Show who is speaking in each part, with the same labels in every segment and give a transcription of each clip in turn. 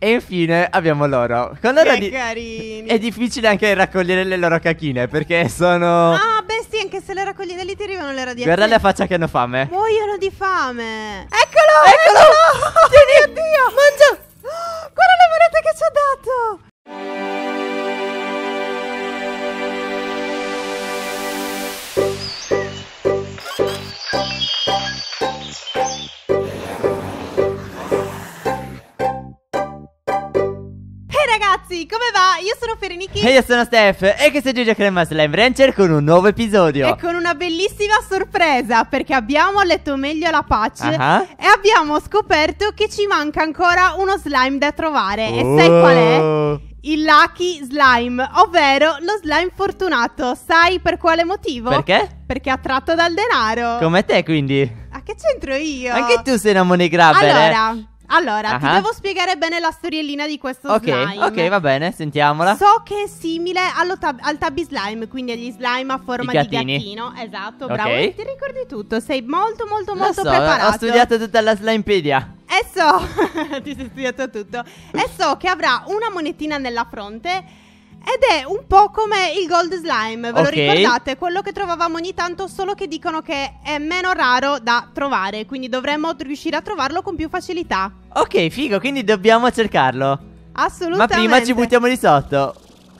Speaker 1: E infine abbiamo loro. Con loro che di-
Speaker 2: carini.
Speaker 1: è difficile anche raccogliere le loro cacchine perché sono. Ah,
Speaker 2: beh, sì, anche se le raccogli da lì ti arrivano le radiazioni. Guarda la faccia
Speaker 1: che hanno fame.
Speaker 2: Muoiono di fame. Eccolo! Eccolo! Eccolo! Tieni, oh, Dio! Mangia! Guarda le monete che ci ha dato! ragazzi, come va? Io sono Ferenichi
Speaker 1: E io sono Steph E che sei Giugia Crema Slime Rancher con un nuovo episodio E
Speaker 2: con una bellissima sorpresa Perché abbiamo letto meglio la patch uh-huh. E abbiamo scoperto che ci manca ancora uno slime da trovare oh. E sai oh. qual è? il Lucky Slime, ovvero lo slime fortunato. Sai per quale motivo? Perché? Perché è attratto dal denaro.
Speaker 1: Come te, quindi.
Speaker 2: A che c'entro io? Anche tu
Speaker 1: sei una money grabber. Eh? Allora,
Speaker 2: eh? Allora, ti devo spiegare bene la storiellina di questo Ok, slime. ok, va
Speaker 1: bene, sentiamola. So
Speaker 2: che è simile allo tab- al tabby slime, quindi agli slime a forma di gattini. gattino. Esatto, bravo. Ok. Ti ricordi tutto, sei molto molto molto so, preparato. ho studiato
Speaker 1: tutta la Slimepedia.
Speaker 2: E so, ti sei studiato tutto. E so che avrà una monetina nella fronte ed è un po' come il Gold Slime, ve lo ricordate? Quello che trovavamo ogni tanto, solo che dicono che è meno raro da trovare, quindi dovremmo riuscire a trovarlo con più facilità.
Speaker 1: Ok, figo, quindi dobbiamo cercarlo.
Speaker 2: Assolutamente. Ma prima ci
Speaker 1: buttiamo di sotto.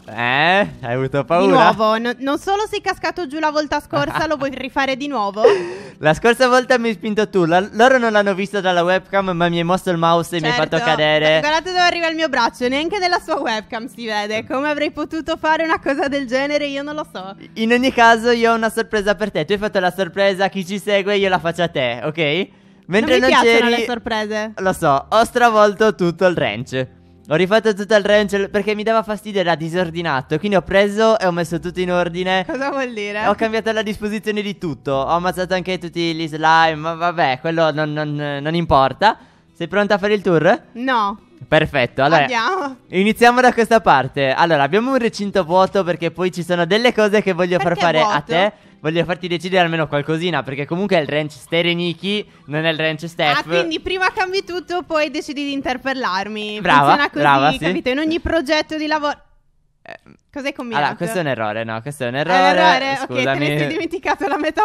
Speaker 1: Eh? Hai avuto paura? Di nuovo,
Speaker 2: no, non solo sei cascato giù la volta scorsa, lo vuoi rifare di nuovo?
Speaker 1: La scorsa volta mi hai spinto tu, la, loro non l'hanno visto dalla webcam, ma mi hai mosso il mouse e certo. mi hai fatto certo. cadere. Guardate
Speaker 2: dove arriva il mio braccio, neanche nella sua webcam si vede. Come avrei potuto fare una cosa del genere? Io non
Speaker 1: lo so. In ogni caso, io ho una sorpresa per te. Tu hai fatto la sorpresa chi ci segue, io la faccio a te, ok? Mentre non, mi non piacciono c'eri, le sorprese. Lo so, ho stravolto tutto il ranch. Ho rifatto tutto il ranch perché mi dava fastidio, era disordinato. Quindi ho preso e ho messo tutto in ordine. Cosa vuol dire? Ho cambiato la disposizione di tutto. Ho ammazzato anche tutti gli slime. Ma vabbè, quello non, non, non importa. Sei pronta a fare il tour? No. Perfetto, allora Andiamo. iniziamo da questa parte. Allora, abbiamo un recinto vuoto perché poi ci sono delle cose che voglio perché far fare a te voglio farti decidere almeno qualcosina, perché comunque è il ranch Stereniki, non è il ranch Steph. Ah, quindi
Speaker 2: prima cambi tutto, poi decidi di interpellarmi. Brava, Funziona così, brava, sì. capito? In ogni progetto di lavoro... Eh, Cos'hai combinato? Allora, questo è un
Speaker 1: errore, no? Questo è un errore. È un errore, scusami. ok, te ne sei
Speaker 2: dimenticato la metà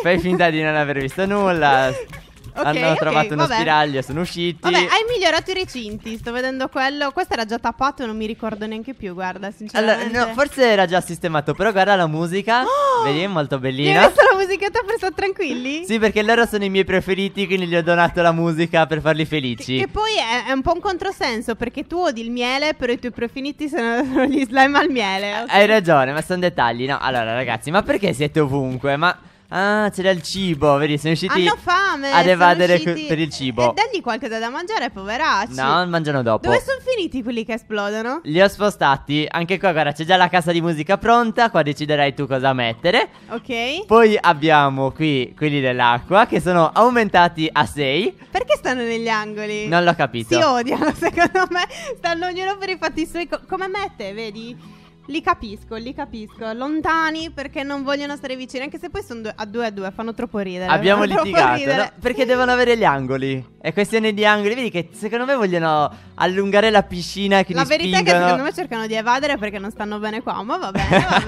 Speaker 2: Fai
Speaker 1: finta di non aver visto nulla.
Speaker 2: okay, hanno trovato uno vabbè. spiraglio
Speaker 1: sono usciti. Vabbè, hai
Speaker 2: migliorato i recinti, sto vedendo quello. Questo era già tappato, non mi ricordo neanche più, guarda, sinceramente. Allora, no,
Speaker 1: forse era già sistemato, però guarda la musica. Oh! Vedi, è molto bellina. Hai messo
Speaker 2: la musichetta per stare tranquilli?
Speaker 1: Sì, perché loro sono i miei preferiti, quindi gli ho donato la musica per farli felici. Che, che
Speaker 2: poi è, è, un po' un controsenso, perché tu odi il miele, però i tuoi preferiti sono, sono gli slime al miele. Okay.
Speaker 1: Hai ragione, ma sono dettagli, no? Allora, ragazzi, ma perché siete ovunque? Ma... Ah, c'era il cibo, vedi, sono riusciti Hanno fame, ad evadere usciti... per il cibo. E
Speaker 2: dagli qualcosa da mangiare, poveracci. No,
Speaker 1: mangiano dopo. Dove sono
Speaker 2: finiti quelli che esplodono?
Speaker 1: Li ho spostati. Anche qua, guarda, c'è già la cassa di musica pronta, qua deciderai tu cosa mettere. Ok. Poi abbiamo qui quelli dell'acqua che sono aumentati a 6.
Speaker 2: Perché stanno negli angoli? Non l'ho
Speaker 1: capito. Si odiano,
Speaker 2: secondo me. Stanno ognuno per i fatti suoi. Co- come mette, vedi? Li capisco, li capisco. Lontani perché non vogliono stare vicini, anche se poi sono due, a due a due, fanno troppo ridere. Abbiamo fanno Ridere. no?
Speaker 1: perché devono avere gli angoli. È questione di angoli, vedi che secondo me vogliono allungare la piscina che La verità spingono. è che secondo me
Speaker 2: cercano di evadere perché non stanno bene qua, ma va bene, va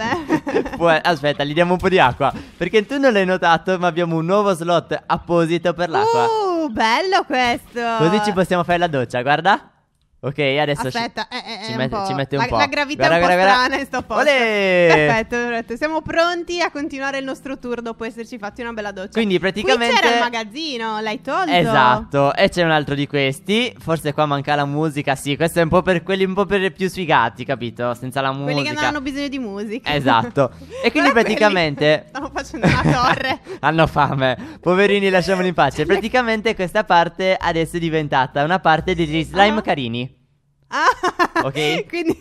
Speaker 1: bene. Aspetta, gli diamo un po' di acqua, perché tu non l'hai notato, ma abbiamo un nuovo slot apposito per l'acqua.
Speaker 2: Uh, bello questo! Così
Speaker 1: ci possiamo fare la doccia, guarda. Ok, adesso Aspetta, ci, eh, eh, ci, eh, met- ci mette un la, po'. La gravità guarda, è un po' guarda, strana in sto posto. Olè! Perfetto,
Speaker 2: perfetto. Siamo pronti a continuare il nostro tour dopo esserci fatti una bella doccia. Quindi praticamente... Qui c'era il magazzino, l'hai tolto. Esatto,
Speaker 1: e c'è un altro di questi. Forse qua manca la musica, sì. Questo è un po' per quelli un po' per più sfigati, capito? Senza la musica. Quelli che non hanno
Speaker 2: bisogno di musica. Esatto.
Speaker 1: E quindi praticamente...
Speaker 2: Stiamo facendo una torre.
Speaker 1: hanno fame. Poverini, lasciamoli in pace. Praticamente questa parte adesso è diventata una parte degli slime ah. carini. Ah, ok?
Speaker 2: Quindi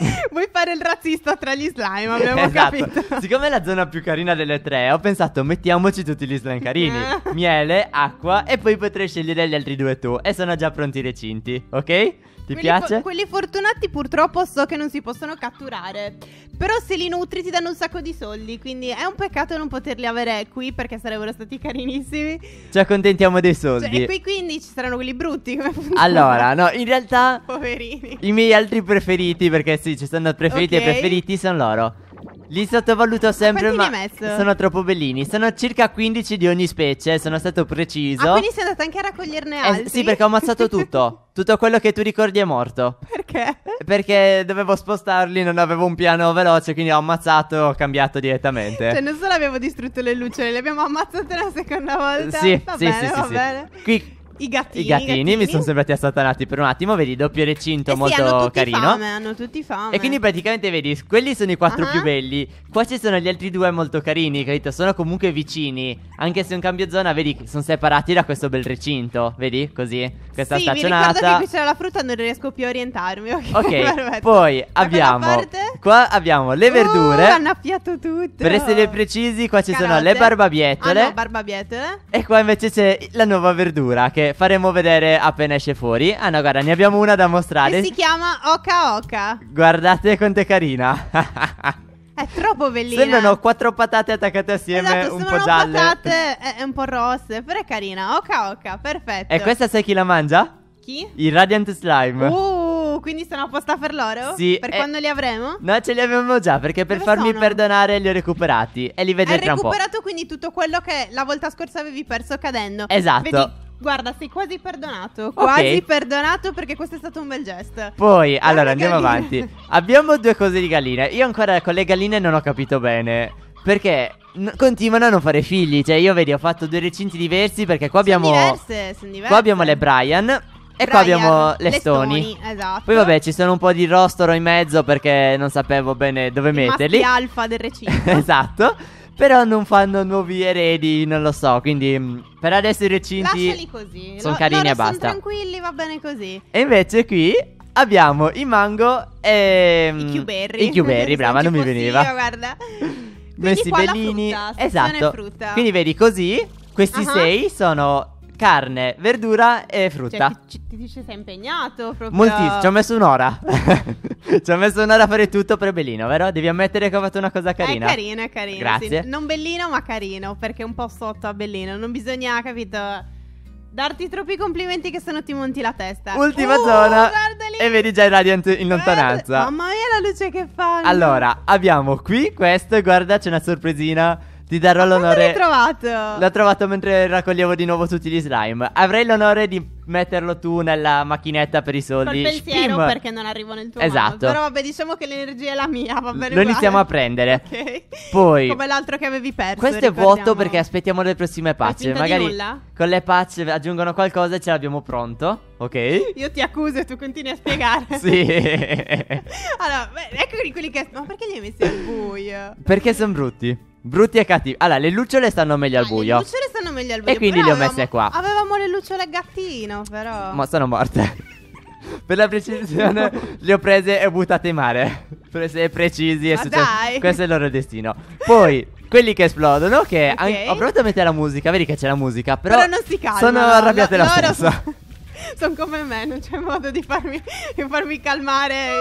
Speaker 2: vuoi fare il razzista tra gli slime, abbiamo esatto.
Speaker 1: capito. Siccome è la zona più carina delle tre, ho pensato mettiamoci tutti gli slime carini. Miele, acqua e poi potrei scegliere gli altri due tu e sono già pronti i recinti, ok? Ti quelli piace? Fo- quelli
Speaker 2: fortunati purtroppo so che non si possono catturare. Però se li nutri ti danno un sacco di soldi. Quindi è un peccato non poterli avere qui perché sarebbero stati carinissimi.
Speaker 1: Ci accontentiamo dei soldi. Cioè, e qui
Speaker 2: quindi ci saranno quelli brutti. Come Allora, no, in realtà. Poverini.
Speaker 1: I miei altri preferiti, perché sì, ci stanno preferiti okay. e preferiti, sono loro. Li sottovaluto sempre, ma sono troppo bellini. Sono circa 15 di ogni specie, sono stato preciso. Ah, quindi
Speaker 2: sei andato anche a raccoglierne eh, altri? Eh, sì,
Speaker 1: perché ho ammazzato tutto. tutto quello che tu ricordi è morto. Perché? Perché dovevo spostarli, non avevo un piano veloce, quindi ho ammazzato e ho cambiato direttamente. cioè,
Speaker 2: non solo abbiamo distrutto le lucciole, le abbiamo ammazzate una seconda volta. Sì, va sì, bene, sì, va sì, bene. Qui i gattini. I gattini,
Speaker 1: mi sono sembrati assatanati per un attimo. Vedi, doppio recinto eh molto sì, hanno carino. Fame,
Speaker 2: hanno tutti fame. E quindi
Speaker 1: praticamente vedi, quelli sono i quattro uh-huh. più belli. Qua ci sono gli altri due molto carini, capito? Sono comunque vicini. Anche se un cambio zona, vedi, sono separati da questo bel recinto. Vedi? Così. Questa sì, staccionata. Sì, mi qui
Speaker 2: c'è la frutta, non riesco più a orientarmi. Ok, okay poi
Speaker 1: da abbiamo. Qua abbiamo le uh, verdure. Uh, hanno
Speaker 2: appiato tutto. Per essere
Speaker 1: precisi, qua ci Carote. sono le barbabietole. Ah, no,
Speaker 2: barbabietole.
Speaker 1: E qua invece c'è la nuova verdura che faremo vedere appena esce fuori. Ah no, guarda, ne abbiamo una da mostrare. E si
Speaker 2: chiama Oka Oka.
Speaker 1: Guardate quanto è carina.
Speaker 2: è troppo bellina. Sembrano
Speaker 1: quattro patate attaccate assieme, esatto, un po' gialle. patate
Speaker 2: e eh, eh, un po' rosse, però è carina. Oka Oka, perfetto. E questa sai chi
Speaker 1: la mangia? Chi? Il Radiant Slime. Uh
Speaker 2: quindi sono apposta per loro? Sì. Per eh, quando li avremo?
Speaker 1: No, ce li abbiamo già perché per Dove farmi sono? perdonare li ho recuperati e li vedrete tra un po'. Hai recuperato
Speaker 2: quindi tutto quello che la volta scorsa avevi perso cadendo. Esatto. Vedi, Guarda, sei quasi perdonato. Quasi okay. perdonato perché questo è stato un bel gesto.
Speaker 1: Poi, Guarda allora andiamo galline. avanti. Abbiamo due cose di galline. Io ancora con le galline non ho capito bene. Perché n- continuano a non fare figli. Cioè, io vedi, ho fatto due recinti diversi perché qua abbiamo. Sono diverse,
Speaker 2: sono diverse. Qua abbiamo
Speaker 1: le Brian. E Brian, qua abbiamo le, le Stony. esatto. Poi vabbè, ci sono un po' di rostoro in mezzo perché non sapevo bene dove I metterli. Maschi
Speaker 2: alfa del recinto.
Speaker 1: esatto. Però non fanno nuovi eredi, non lo so. Quindi mm, per adesso i recinti. Lasciali così. Sono lo, carini e basta. Sono tranquilli,
Speaker 2: va bene così.
Speaker 1: E invece qui abbiamo i mango e. Mm, I Q-berry. I Q-berry, brava, non mi veniva. Io, guarda. Quindi Messi bellini. Frutta, esatto. Frutta. Quindi vedi così. Questi uh-huh. sei sono carne, verdura e cioè, frutta. Cioè, ti,
Speaker 2: ti, ti, ci sei impegnato proprio. Moltissimo, ci ho messo
Speaker 1: un'ora. ci ho messo un'ora a fare tutto per Bellino, vero? Devi ammettere che ho fatto una cosa carina. È carino,
Speaker 2: è carino. Grazie. Sì. Non Bellino, ma carino, perché un po' sotto a Bellino. Non bisogna, capito? Darti troppi complimenti che se no ti monti la testa. Ultima uh, zona.
Speaker 1: E vedi già il radiant in, in lontananza. Mamma
Speaker 2: mia la luce che fa. Allora,
Speaker 1: abbiamo qui questo guarda c'è una sorpresina ti darò l'onore. L'ho
Speaker 2: trovato. L'ho
Speaker 1: trovato mentre raccoglievo di nuovo tutti gli slime. Avrei l'onore di metterlo tu nella macchinetta per i soldi. Col pensiero Spim. perché
Speaker 2: non arrivo nel tuo Esatto. Mano. Però vabbè, diciamo che l'energia è la mia, va bene. Lo iniziamo a
Speaker 1: prendere. Ok. Poi Come
Speaker 2: l'altro che avevi perso. Questo è vuoto perché
Speaker 1: aspettiamo le prossime patch. Magari con le patch aggiungono qualcosa e ce l'abbiamo pronto. Ok?
Speaker 2: Io ti accuso e tu continui a spiegare. sì. allora, beh, ecco quelli che. Ma perché li hai messi al buio?
Speaker 1: Perché sono brutti. Brutti e cattivi. Allora, le lucciole stanno meglio al Ah, buio. Le lucciole
Speaker 2: stanno meglio al buio. E quindi le ho messe qua. Avevamo le lucciole a gattino, però. Ma
Speaker 1: sono morte. per la precisione, le ho prese e buttate in mare. Per essere precisi, è Ma successo- dai! questo è il loro destino. Poi, quelli che esplodono, che Ok. an- ho provato a mettere la musica, vedi che c'è la musica, però, Però non
Speaker 2: si calmano, sono arrabbiate lo- la loro- stessa sono come me, non c'è modo di farmi, di farmi calmare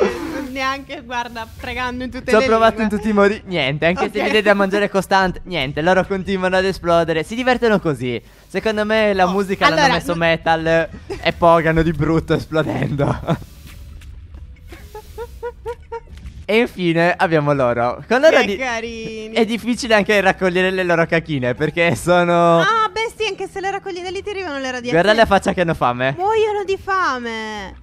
Speaker 2: neanche, guarda, pregando in tutte Ci le Ci ho provato in
Speaker 1: tutti i modi, niente, anche okay. se mi date a mangiare costante, niente, loro continuano ad esplodere, si divertono così. Secondo me la oh, musica allora, l'hanno messo no... metal e pogano di brutto esplodendo. E infine abbiamo loro. Con loro che di-
Speaker 2: carini.
Speaker 1: È difficile anche raccogliere le loro cacchine perché sono. Ah,
Speaker 2: quelli da lì ti arrivano le radiazioni. Guarda la
Speaker 1: faccia che hanno fame.
Speaker 2: Muoiono di fame.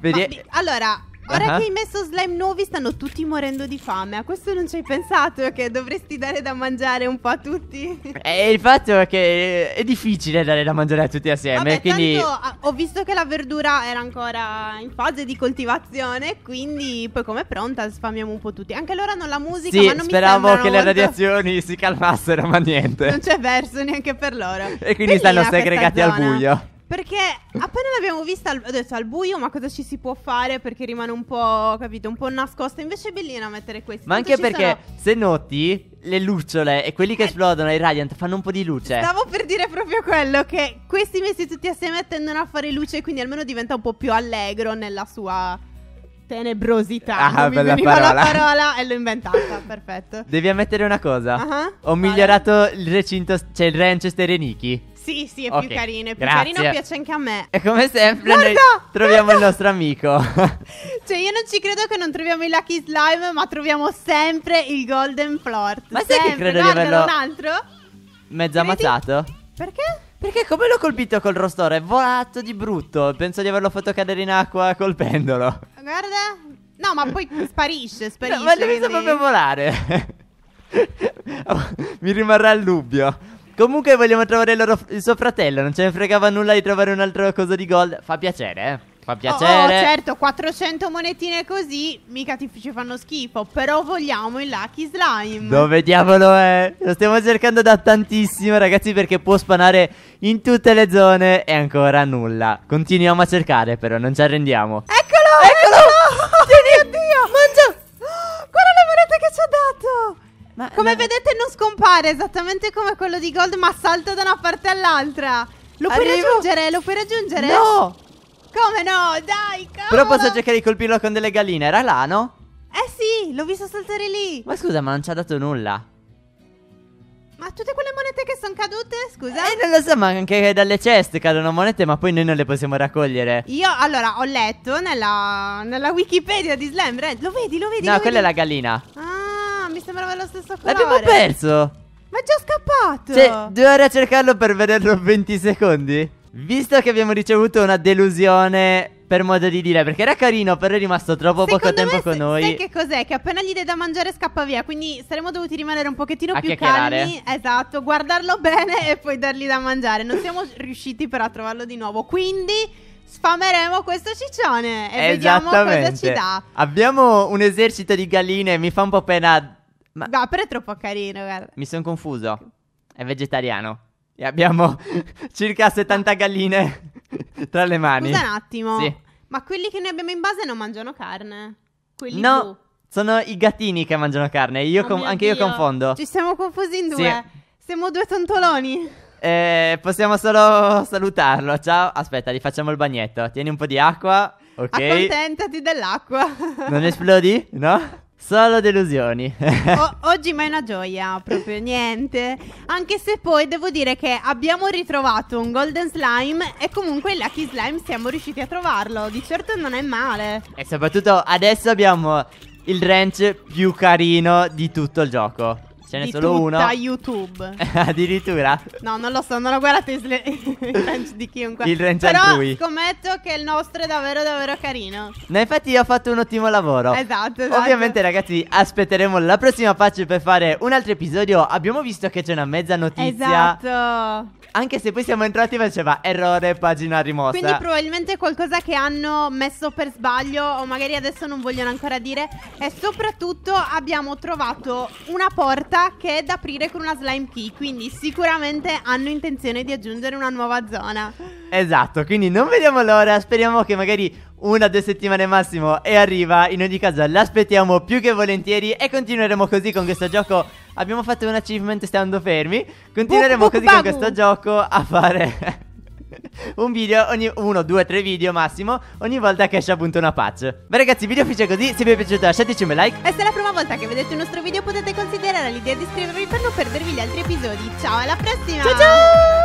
Speaker 2: Vedi... allora, Ora uh-huh. che hai messo slime nuovi stanno tutti morendo di fame. A questo non ci hai pensato che dovresti dare da mangiare un po' a tutti?
Speaker 1: Eh, il fatto è che è difficile dare da mangiare a tutti assieme. Vabbè, quindi... tanto,
Speaker 2: ah, ho visto che la verdura era ancora in fase di coltivazione, quindi poi è pronta sfamiamo un po' tutti. Anche loro hanno la musica, sì, ma non speravo che molto... le
Speaker 1: radiazioni si calmassero, ma niente. Non
Speaker 2: c'è verso neanche per loro. E quindi Bellina stanno segregati al buio. Perché appena l'abbiamo vista al, adesso al buio, ma cosa ci si può fare? Perché rimane un po', capito, un po' nascosta. Invece è bellino mettere questi. Ma anche perché sarà...
Speaker 1: se noti le lucciole e quelli che eh. esplodono, i radiant, fanno un po' di luce. Stavo
Speaker 2: per dire proprio quello, che questi messi tutti assieme tendono a fare luce, quindi almeno diventa un po' più allegro nella sua tenebrosità. Ah, non bella mi parola. la parola e l'ho inventata, perfetto.
Speaker 1: Devi ammettere una cosa. Uh-huh. Ho migliorato il recinto, cioè il ranch Sterenichi.
Speaker 2: Sì, sì, è okay. più carino, è più Grazie. carino, piace anche a me. E come sempre guarda, noi
Speaker 1: troviamo guarda. il nostro amico.
Speaker 2: cioè, io non ci credo che non troviamo i Lucky Slime, ma troviamo sempre il Golden Flort. Ma sempre. sai che credo guarda, di averlo... un altro?
Speaker 1: Mezzo Credi? ammazzato. Perché? Perché come l'ho colpito col rostore? È volato di brutto. Penso di averlo fatto cadere in acqua col pendolo.
Speaker 2: Guarda. No, ma poi sparisce, sparisce. No, ma l'ho visto quindi... proprio
Speaker 1: volare. Mi rimarrà il dubbio. Comunque vogliamo trovare loro, il, suo fratello. Non ce ne fregava nulla di trovare un'altra cosa di gold. Fa piacere, eh. Fa piacere. Oh, oh, certo,
Speaker 2: 400 monetine così mica ti, ci fanno schifo. Però vogliamo il Lucky Slime.
Speaker 1: Dove diavolo è? Lo stiamo cercando da tantissimo, ragazzi, perché può spanare in tutte le zone e ancora nulla. Continuiamo a cercare, però, non ci arrendiamo.
Speaker 2: Eccolo! Eccolo! Ma, come ma... vedete non scompare, esattamente come quello di Gold, ma salta da una parte all'altra. Lo puoi raggiungere, lo puoi raggiungere? No! Come no? Dai, cavolo!
Speaker 1: Però posso cercare di colpirlo con delle galline, era là, no?
Speaker 2: Eh sì, l'ho visto saltare lì. Ma scusa,
Speaker 1: ma non ci ha dato nulla.
Speaker 2: Ma tutte quelle monete che sono cadute?
Speaker 1: Scusa? Eh, non lo so, ma anche dalle ceste cadono monete, ma poi noi non le possiamo raccogliere.
Speaker 2: Io, allora, ho letto nella, nella Wikipedia di Slam Red. Lo vedi, lo vedi? No, lo quella vedi? è la gallina. Ah, sembrava lo stesso
Speaker 1: colore. L'abbiamo perso.
Speaker 2: Ma è già scappato. Cioè,
Speaker 1: due ore a cercarlo per vederlo 20 secondi. Visto che abbiamo ricevuto una delusione per modo di dire, perché era carino, però è rimasto troppo Secondo poco tempo con noi. Sai che
Speaker 2: cos'è? Che appena gli dai da mangiare scappa via, quindi saremmo dovuti rimanere un pochettino a più calmi. Esatto, guardarlo bene e poi dargli da mangiare. Non siamo riusciti però a trovarlo di nuovo, quindi sfameremo questo ciccione e vediamo cosa ci dà.
Speaker 1: Abbiamo un esercito di galline, mi fa un po' pena ma...
Speaker 2: No, però è troppo carino, guarda.
Speaker 1: Mi sono confuso. È vegetariano. E abbiamo circa 70 galline tra le mani. Scusa un attimo. Sì.
Speaker 2: Ma quelli che noi abbiamo in base non mangiano carne? Quelli no. Blu.
Speaker 1: Sono i gattini che mangiano carne, io oh com- anche Dio. io confondo. Ci
Speaker 2: siamo confusi in due. Sì. Siamo due tontoloni.
Speaker 1: Eh, possiamo solo salutarlo. Ciao. Aspetta, gli facciamo il bagnetto. Tieni un po' di acqua. Ok. Accontentati
Speaker 2: dell'acqua. non
Speaker 1: esplodi? No? Solo delusioni. o-
Speaker 2: oggi mai una gioia, proprio niente. Anche se poi devo dire che abbiamo ritrovato un Golden Slime e comunque il Lucky Slime siamo riusciti a trovarlo. Di certo non è male.
Speaker 1: E soprattutto adesso abbiamo il ranch più carino di tutto il gioco. Ce n'è solo uno. Da
Speaker 2: YouTube.
Speaker 1: Addirittura?
Speaker 2: No, non lo so, non ho guardato il, sl- il ranch di chiunque. Il ranch Però altrui. scommetto che il nostro è davvero, davvero carino.
Speaker 1: No, infatti io ho fatto un ottimo lavoro. Esatto, esatto. Ovviamente, ragazzi, aspetteremo la prossima patch per fare un altro episodio. Abbiamo visto che c'è una mezza notizia. Esatto. Anche se poi siamo entrati faceva errore, pagina rimossa. Quindi
Speaker 2: probabilmente qualcosa che hanno messo per sbaglio o magari adesso non vogliono ancora dire. E soprattutto abbiamo trovato una porta che è da aprire con una slime key, quindi sicuramente hanno intenzione di aggiungere una nuova zona.
Speaker 1: Esatto, quindi non vediamo l'ora, speriamo che magari una o due settimane massimo e arriva, in ogni caso l'aspettiamo più che volentieri e continueremo così con questo gioco. Abbiamo fatto un achievement stando fermi, continueremo Buk, così Buk, con questo gioco a fare... un video ogni uno, due, tre video massimo ogni volta che esce appunto una patch. Beh ragazzi, il video finisce così, se vi è piaciuto lasciateci un bel like.
Speaker 2: E se è la prima volta che vedete il nostro video potete considerare l'idea di iscrivervi per non perdervi gli altri episodi. Ciao, alla prossima! Ciao ciao!